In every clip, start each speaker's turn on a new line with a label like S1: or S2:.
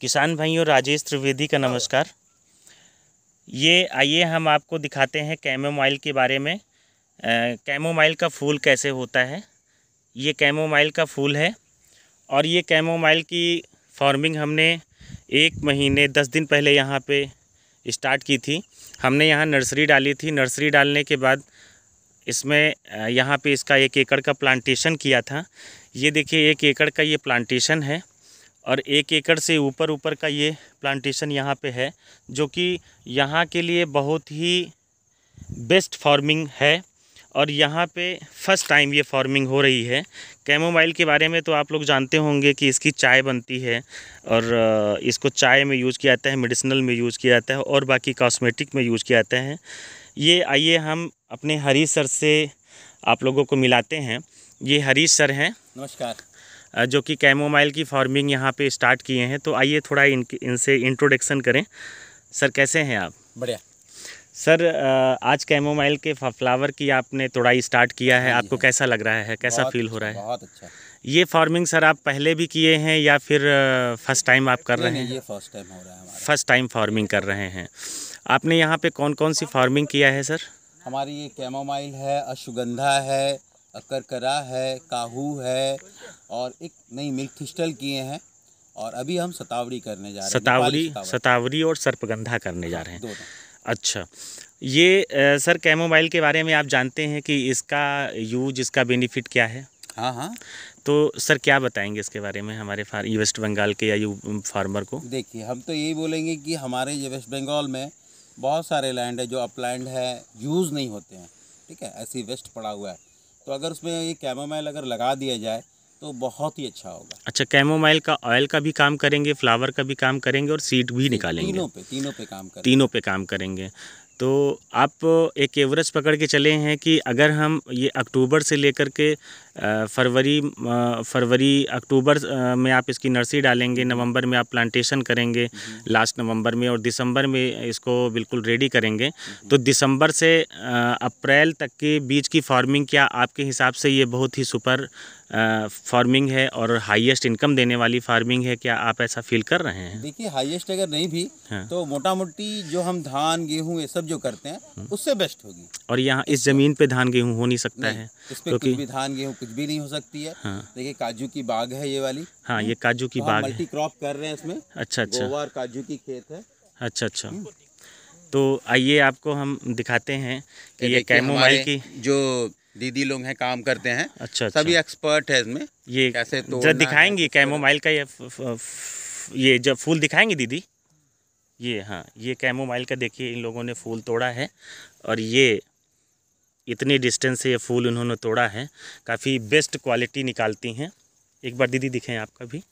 S1: किसान भाइयों राजेश त्रिवेदी का नमस्कार ये आइए हम आपको दिखाते हैं कैमोमाइल के बारे में कैमोमाइल का फूल कैसे होता है ये कैमोमाइल का फूल है और ये कैमोमाइल की फार्मिंग हमने एक महीने दस दिन पहले यहाँ पे स्टार्ट की थी हमने यहाँ नर्सरी डाली थी नर्सरी डालने के बाद इसमें यहाँ पे इसका एक एकड़ का प्लांटेशन किया था ये देखिए एक एकड़ का ये प्लांटेशन है और एक एकड़ से ऊपर ऊपर का ये प्लांटेशन यहाँ पे है जो कि यहाँ के लिए बहुत ही बेस्ट फार्मिंग है और यहाँ पे फर्स्ट टाइम ये फार्मिंग हो रही है कैमोमाइल के बारे में तो आप लोग जानते होंगे कि इसकी चाय बनती है और इसको चाय में यूज़ किया जाता है मेडिसिनल में यूज़ किया जाता है और बाकी कॉस्मेटिक में यूज़ किया जाता है ये आइए हम अपने हरीश सर से आप लोगों को मिलाते हैं ये हरीश सर हैं
S2: नमस्कार
S1: जो कि कैमोमाइल की फार्मिंग यहाँ पे स्टार्ट किए हैं तो आइए थोड़ा इन इनसे इंट्रोडक्शन करें सर कैसे हैं आप बढ़िया सर आज कैमोमाइल के फ्लावर की आपने तोड़ाई स्टार्ट किया है हाँ आपको हाँ कैसा लग रहा है कैसा फील हो अच्छा, रहा है बहुत अच्छा ये फार्मिंग सर आप पहले भी किए हैं या फिर फर्स्ट टाइम आप कर रहे हैं
S2: ये फर्स्ट टाइम हो रहा
S1: है फर्स्ट टाइम फार्मिंग कर रहे हैं आपने यहाँ पे कौन कौन सी फार्मिंग किया है सर
S2: हमारी ये कैमोमाइल है अश्वगंधा है करकरा है काहू है और एक नई मिल्क थिस्टल किए हैं और अभी हम सतावरी करने जा रहे हैं सतावरी
S1: सतावरी और सर्पगंधा करने जा रहे हैं अच्छा ये आ, सर कैमोबाइल के बारे में आप जानते हैं कि इसका यूज इसका बेनिफिट क्या है हाँ हाँ तो सर क्या बताएंगे इसके बारे में हमारे फार वेस्ट बंगाल के या यू फार्मर को देखिए
S2: हम तो यही बोलेंगे कि हमारे ये वेस्ट बंगाल में बहुत सारे लैंड है जो अपलैंड है यूज़ नहीं होते हैं ठीक है ऐसी वेस्ट पड़ा हुआ है तो अगर उसमें ये कैमोमाइल अगर लगा दिया जाए तो बहुत ही अच्छा होगा
S1: अच्छा कैमोमाइल का ऑयल का भी काम करेंगे फ्लावर का भी काम करेंगे और सीड भी निकालेंगे तीनों पे
S2: तीनों पे काम करेंगे
S1: तीनों पे काम करेंगे तो आप एक एवरेज पकड़ के चले हैं कि अगर हम ये अक्टूबर से लेकर के फरवरी फरवरी अक्टूबर में आप इसकी नर्सरी डालेंगे नवंबर में आप प्लांटेशन करेंगे हम्म। लास्ट नवंबर में और दिसंबर में इसको बिल्कुल रेडी करेंगे हम्म। तो दिसंबर से अप्रैल तक के बीज की फार्मिंग क्या आपके हिसाब से ये बहुत ही सुपर फार्मिंग है और हाईएस्ट इनकम देने वाली फार्मिंग है क्या आप ऐसा फील कर रहे हैं
S2: देखिए हाईएस्ट अगर नहीं भी हाँ। तो मोटा मोटी जो हम धान गेहूं ये सब जो करते हैं हाँ। उससे बेस्ट होगी
S1: और यहाँ इस जमीन पे धान गेहूं हो नहीं सकता नहीं, है क्योंकि तो
S2: धान गेहूं कुछ भी नहीं हो सकती है हाँ। देखिए काजू की बाग है ये वाली हाँ ये काजू की तो बाग मल्टी क्रॉप कर रहे हैं इसमें अच्छा अच्छा और काजू की खेत है
S1: अच्छा अच्छा हम्म। तो आइए आपको हम दिखाते हैं कि ये कैमो कैमोमाइल की
S2: जो दीदी लोग हैं काम करते हैं अच्छा, अच्छा। सभी एक्सपर्ट है इसमें ये कैसे
S1: तो दिखाएंगे कैमो माइल का ये ये जब फूल दिखाएंगे दीदी ये हाँ ये कैमो माइल का देखिए इन लोगों ने फूल तोड़ा है और ये इतने डिस्टेंस से ये फूल उन्होंने तोड़ा है काफ़ी बेस्ट क्वालिटी निकालती हैं एक बार दीदी दिखें आपका भी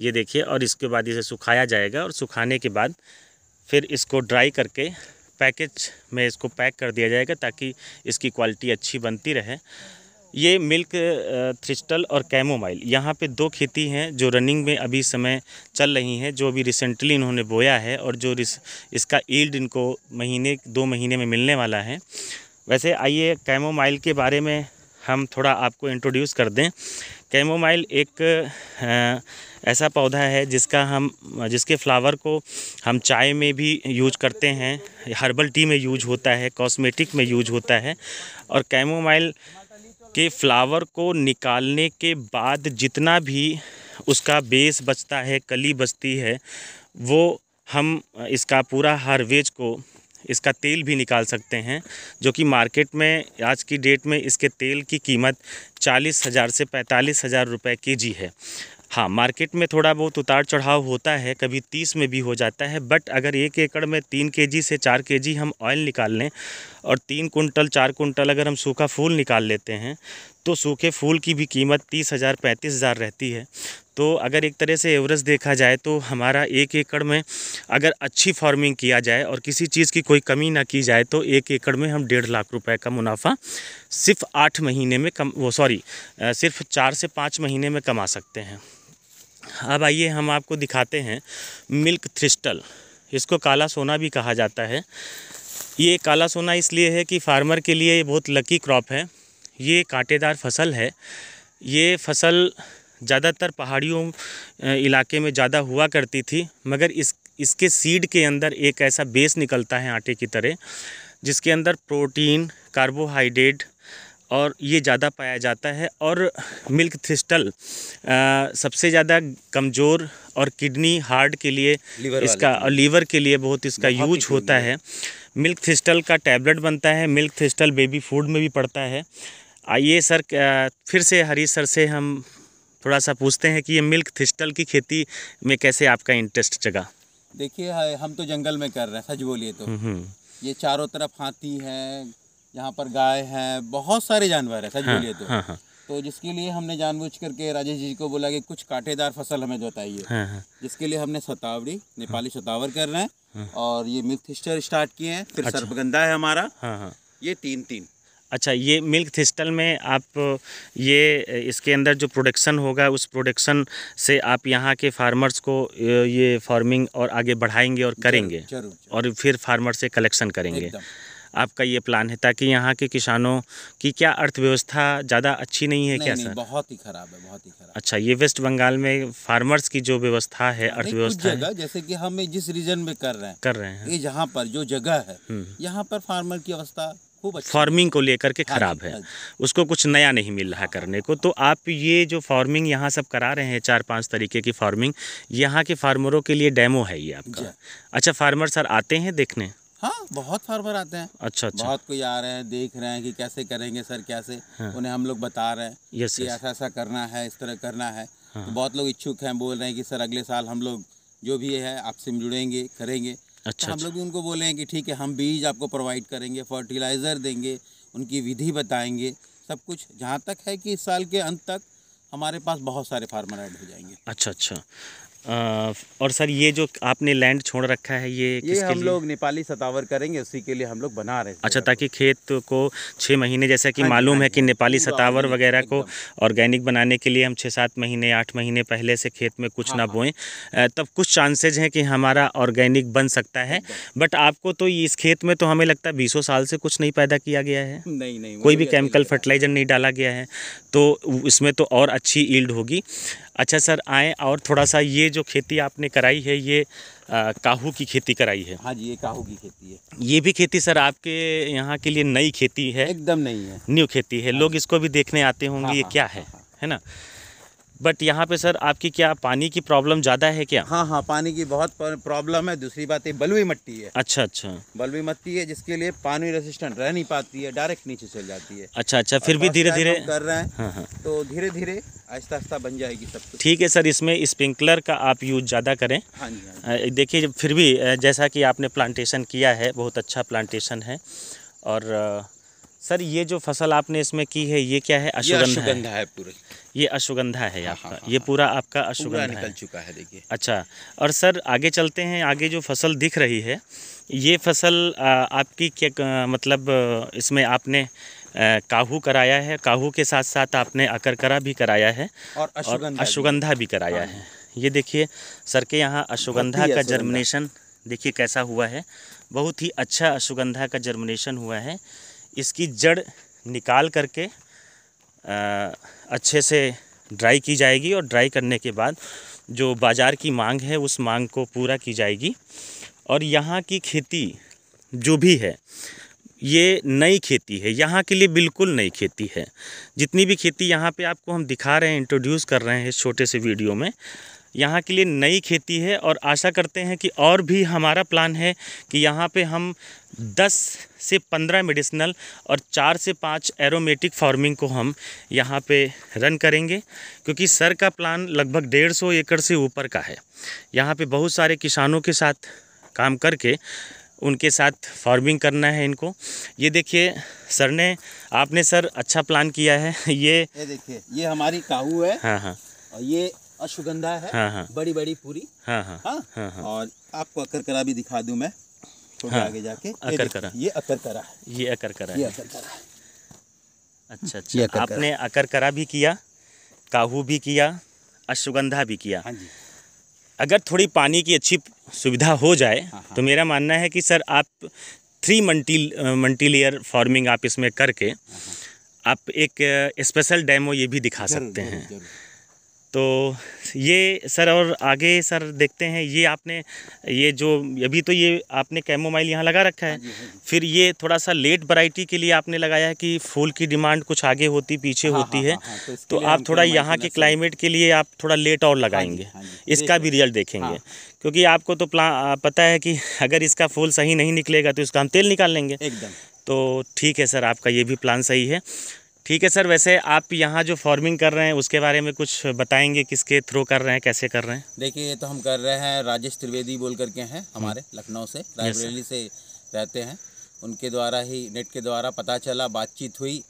S1: ये देखिए और इसके बाद इसे सुखाया जाएगा और सुखाने के बाद फिर इसको ड्राई करके पैकेज में इसको पैक कर दिया जाएगा ताकि इसकी क्वालिटी अच्छी बनती रहे ये मिल्क थ्रिस्टल और कैमोमाइल यहाँ पे दो खेती हैं जो रनिंग में अभी समय चल रही हैं जो अभी रिसेंटली इन्होंने बोया है और जो इसका ईल्ड इनको महीने दो महीने में मिलने वाला है वैसे आइए कैमोमाइल के बारे में हम थोड़ा आपको इंट्रोड्यूस कर दें कैमोमाइल एक ऐसा पौधा है जिसका हम जिसके फ्लावर को हम चाय में भी यूज करते हैं हर्बल टी में यूज होता है कॉस्मेटिक में यूज होता है और कैमोमाइल के फ्लावर को निकालने के बाद जितना भी उसका बेस बचता है कली बचती है वो हम इसका पूरा हार्वेज को इसका तेल भी निकाल सकते हैं जो कि मार्केट में आज की डेट में इसके तेल की कीमत चालीस हज़ार से पैंतालीस हज़ार रुपये के जी है हाँ मार्केट में थोड़ा बहुत उतार चढ़ाव होता है कभी तीस में भी हो जाता है बट अगर एक एकड़ में तीन के जी से चार के जी हम ऑयल निकाल लें और तीन कुंटल चार कुंटल अगर हम सूखा फूल निकाल लेते हैं तो सूखे फूल की भी कीमत तीस हज़ार पैंतीस हज़ार रहती है तो अगर एक तरह से एवरेज देखा जाए तो हमारा एक एकड़ में अगर अच्छी फार्मिंग किया जाए और किसी चीज़ की कोई कमी ना की जाए तो एक एकड़ में हम डेढ़ लाख रुपए का मुनाफा सिर्फ आठ महीने में कम वो सॉरी सिर्फ चार से पाँच महीने में कमा सकते हैं अब आइए हम आपको दिखाते हैं मिल्क थ्रिस्टल इसको काला सोना भी कहा जाता है ये काला सोना इसलिए है कि फार्मर के लिए ये बहुत लकी क्रॉप है ये कांटेदार फसल है ये फसल ज़्यादातर पहाड़ियों इलाके में ज़्यादा हुआ करती थी मगर इस इसके सीड के अंदर एक ऐसा बेस निकलता है आटे की तरह जिसके अंदर प्रोटीन कार्बोहाइड्रेट और ये ज़्यादा पाया जाता है और मिल्क थिस्टल आ, सबसे ज़्यादा कमज़ोर और किडनी हार्ट के लिए इसका और लीवर के लिए बहुत इसका यूज होता है मिल्क थिस्टल का टैबलेट बनता है मिल्क थिस्टल बेबी फूड में भी पड़ता है आइए सर फिर से हरी सर से हम थोड़ा सा पूछते हैं कि ये मिल्क थिस्टल की खेती में कैसे आपका इंटरेस्ट जगा
S2: देखिए हम तो जंगल में कर रहे हैं सच बोलिए तो हम्म, हम्म। ये चारों तरफ हाथी है यहाँ पर गाय है बहुत सारे जानवर हैं सच हाँ, बोलिए तो हाँ, हाँ. तो जिसके लिए हमने जानबूझ करके राजेश जी को बोला कि कुछ कांटेदार फसल हमें बताइए हाँ, हाँ. जिसके लिए हमने सतावरी हाँ। नेपाली सतावर कर रहे हैं हाँ। और ये मिल्क थिस्टर स्टार्ट किए हैं फिर अच्छा, सर्पगंधा है हमारा हाँ, हाँ. ये तीन तीन
S1: अच्छा ये मिल्क थिस्टल में आप ये इसके अंदर जो प्रोडक्शन होगा उस प्रोडक्शन से आप यहाँ के फार्मर्स को ये फार्मिंग और आगे बढ़ाएंगे और करेंगे जरूर, जरूर, जरूर। और फिर फार्मर से कलेक्शन करेंगे आपका ये प्लान है ताकि यहाँ के किसानों की क्या अर्थव्यवस्था ज़्यादा अच्छी नहीं है नहीं, क्या नहीं, सर
S2: बहुत ही खराब है बहुत ही
S1: खराब अच्छा ये वेस्ट बंगाल में फार्मर्स की जो व्यवस्था है अर्थव्यवस्था
S2: जैसे कि हम जिस रीजन में कर रहे हैं कर रहे हैं ये जहाँ पर जो जगह है हम्म। यहाँ पर फार्मर की अवस्था फार्मिंग
S1: को लेकर के हाँ ख़राब है हाँ उसको कुछ नया नहीं मिल रहा करने को तो आप ये जो फार्मिंग यहाँ सब करा रहे हैं चार पांच तरीके की फार्मिंग यहाँ के फार्मरों के लिए डेमो है ये आपका अच्छा फार्मर सर आते हैं देखने
S2: हाँ बहुत फार्मर आते हैं
S1: अच्छा अच्छा बहुत
S2: कोई आ रहे हैं देख रहे हैं कि कैसे करेंगे सर कैसे हाँ। उन्हें हम लोग बता रहे हैं यस, कि ऐसा ऐसा करना है इस तरह करना है तो हाँ। तो बहुत लोग इच्छुक हैं बोल रहे हैं कि सर अगले साल हम लोग जो भी है आपसे जुड़ेंगे करेंगे अच्छा, हम लोग अच्छा। भी उनको बोले हैं कि ठीक है हम बीज आपको प्रोवाइड करेंगे फर्टिलाइज़र देंगे उनकी विधि बताएंगे सब कुछ जहाँ तक है कि इस साल के अंत तक हमारे पास बहुत सारे फार्मर ऐड हो जाएंगे
S1: अच्छा अच्छा और सर ये जो आपने लैंड छोड़ रखा है ये ये हम लोग
S2: नेपाली सतावर करेंगे उसी के लिए हम लोग बना रहे हैं
S1: अच्छा ताकि खेत को छः महीने जैसा कि हाँ मालूम हाँ है कि नेपाली सतावर वगैरह को ऑर्गेनिक बनाने के लिए हम छः सात महीने आठ महीने पहले से खेत में कुछ हाँ, ना बोएं तब कुछ चांसेज हैं कि हमारा ऑर्गेनिक बन सकता है बट आपको तो इस खेत में तो हमें लगता है बीसों साल से कुछ नहीं पैदा किया गया है नहीं नहीं कोई भी केमिकल फर्टिलाइज़र नहीं डाला गया है तो इसमें तो और अच्छी ईल्ड होगी अच्छा सर आए और थोड़ा सा ये जो खेती आपने कराई है ये आ, काहू की खेती कराई है
S2: हाँ जी ये काहू की खेती है
S1: ये भी खेती सर आपके यहाँ के लिए नई खेती है
S2: एकदम नई है
S1: न्यू खेती है हाँ। लोग इसको भी देखने आते होंगे हाँ, ये हाँ, क्या हाँ, है हाँ। है ना बट यहाँ पे सर आपकी क्या पानी की प्रॉब्लम ज़्यादा है क्या
S2: हाँ हाँ पानी की बहुत प्रॉब्लम है दूसरी बात ये बलुई मट्टी है अच्छा अच्छा बलुई मट्टी है जिसके लिए पानी रेसिस्टेंट रह नहीं पाती है डायरेक्ट नीचे चल जाती है अच्छा
S1: अच्छा फिर भी धीरे धीरे कर रहे हैं हाँ, हाँ।
S2: तो धीरे धीरे आहिस्ता आहिस्ता बन जाएगी सब
S1: ठीक है सर इसमें स्प्रिंकलर का आप यूज ज़्यादा करें हाँ जी हाँ देखिए फिर भी जैसा की आपने प्लांटेशन किया है बहुत अच्छा प्लांटेशन है और सर ये जो फसल आपने इसमें की है ये क्या है अश्वगंधा है, है पूरे ये अश्वगंधा है हाँ, आपका हाँ, हाँ, ये हाँ। पूरा आपका अश्वगंधा निकल चुका है देखिए अच्छा और सर आगे चलते हैं आगे जो फसल दिख रही है ये फसल आपकी क्या मतलब इसमें आपने काहू कराया है काहू के साथ साथ आपने अकरकरा भी कराया है और अश्वगंधा भी कराया है हाँ। ये देखिए सर के यहाँ अश्वगंधा का जर्मिनेशन देखिए कैसा हुआ है बहुत ही अच्छा अश्वगंधा का जर्मिनेशन हुआ है इसकी जड़ निकाल करके अच्छे से ड्राई की जाएगी और ड्राई करने के बाद जो बाज़ार की मांग है उस मांग को पूरा की जाएगी और यहाँ की खेती जो भी है ये नई खेती है यहाँ के लिए बिल्कुल नई खेती है जितनी भी खेती यहाँ पे आपको हम दिखा रहे हैं इंट्रोड्यूस कर रहे हैं इस छोटे से वीडियो में यहाँ के लिए नई खेती है और आशा करते हैं कि और भी हमारा प्लान है कि यहाँ पे हम 10 से 15 मेडिसिनल और 4 से 5 एरोमेटिक फार्मिंग को हम यहाँ पे रन करेंगे क्योंकि सर का प्लान लगभग डेढ़ सौ एकड़ से ऊपर का है यहाँ पे बहुत सारे किसानों के साथ काम करके उनके साथ फार्मिंग करना है इनको ये देखिए सर ने आपने सर अच्छा प्लान किया है ये
S2: ये देखिए ये हमारी काहू है हाँ हाँ और ये अश्वगंधा है हाँ हाँ। बड़ी बड़ी पूरी हाँ हाँ, हाँ, हाँ, हाँ। और आपको अकरकरा भी दिखा दूं मैं थोड़ा हाँ, आगे जाके अकरकरा ये अकरकरा
S1: ये अकरकरा ये अकरकरा अच्छा अच्छा आपने अकरकरा भी किया काहू भी किया अश्वगंधा भी किया हाँ जी अगर थोड़ी पानी की अच्छी सुविधा हो जाए हाँ, हाँ। तो मेरा मानना है कि सर आप three multi multi layer farming आप इसमें करके आप एक स्पेशल डैमो ये भी दिखा जरूर, सकते जरूर, हैं जरूर। तो ये सर और आगे सर देखते हैं ये आपने ये जो अभी तो ये आपने कैमोमाइल यहाँ लगा रखा है हाँ हाँ फिर ये थोड़ा सा लेट वैरायटी के लिए आपने लगाया है कि फूल की डिमांड कुछ आगे होती पीछे हाँ, होती हाँ, है हाँ, हाँ, तो, तो आप थोड़ा यहाँ के क्लाइमेट के लिए आप थोड़ा लेट और हाँ लगाएंगे इसका भी रिजल्ट देखेंगे क्योंकि आपको तो प्ला पता है कि अगर इसका फूल सही नहीं निकलेगा तो इसका हम तेल निकाल लेंगे एकदम तो ठीक है सर आपका ये भी प्लान सही है ठीक है सर वैसे आप यहाँ जो फार्मिंग कर रहे हैं उसके बारे में कुछ बताएंगे किसके थ्रू कर रहे हैं कैसे कर रहे हैं
S2: देखिए ये तो हम कर रहे हैं राजेश त्रिवेदी बोल करके हैं हम्म। हमारे लखनऊ से रायबरेली से रहते हैं उनके द्वारा ही नेट के द्वारा पता चला बातचीत हुई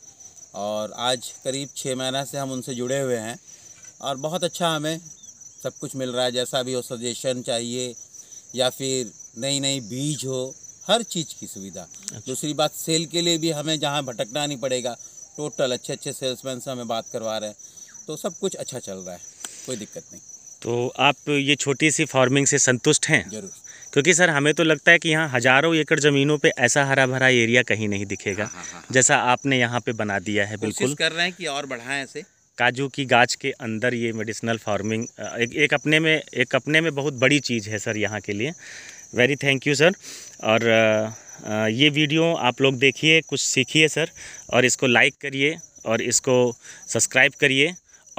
S2: और आज करीब छः महीना से हम उनसे जुड़े हुए हैं और बहुत अच्छा हमें सब कुछ मिल रहा है जैसा भी हो सजेशन चाहिए या फिर नई नई बीज हो हर चीज़ की सुविधा अच्छा। दूसरी बात सेल के लिए भी हमें जहाँ भटकना नहीं पड़ेगा टोटल अच्छे अच्छे सेल्समैन से हमें बात करवा रहे हैं तो सब कुछ अच्छा चल रहा है कोई दिक्कत नहीं
S1: तो आप ये छोटी सी फार्मिंग से संतुष्ट हैं जरूर क्योंकि सर हमें तो लगता है कि यहाँ हजारों एकड़ ज़मीनों पे ऐसा हरा भरा एरिया कहीं नहीं दिखेगा हाँ हाँ, हाँ, हाँ, जैसा आपने यहाँ पे बना दिया है बिल्कुल
S2: कर रहे हैं कि और बढ़ाएं ऐसे
S1: काजू की गाछ के अंदर ये मेडिसिनल फार्मिंग एक, एक अपने में एक अपने में बहुत बड़ी चीज़ है सर यहाँ के लिए वेरी थैंक यू सर और ये वीडियो आप लोग देखिए कुछ सीखिए सर और इसको लाइक करिए और इसको सब्सक्राइब करिए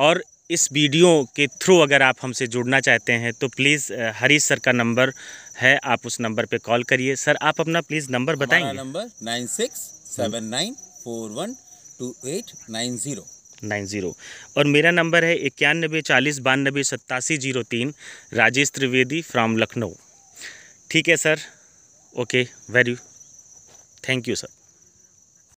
S1: और इस वीडियो के थ्रू अगर आप हमसे जुड़ना चाहते हैं तो प्लीज़ हरीश सर का नंबर है आप उस नंबर पे कॉल करिए सर आप अपना प्लीज़ नंबर बताएंगे
S2: number nine six seven nine four one two eight nine zero
S1: nine zero और मेरा नंबर है इक्यानबे चालीस बानबे सत्तासी जीरो तीन राजेश त्रिवेदी फ्रॉम लखनऊ ठीक है sir okay value thank you sir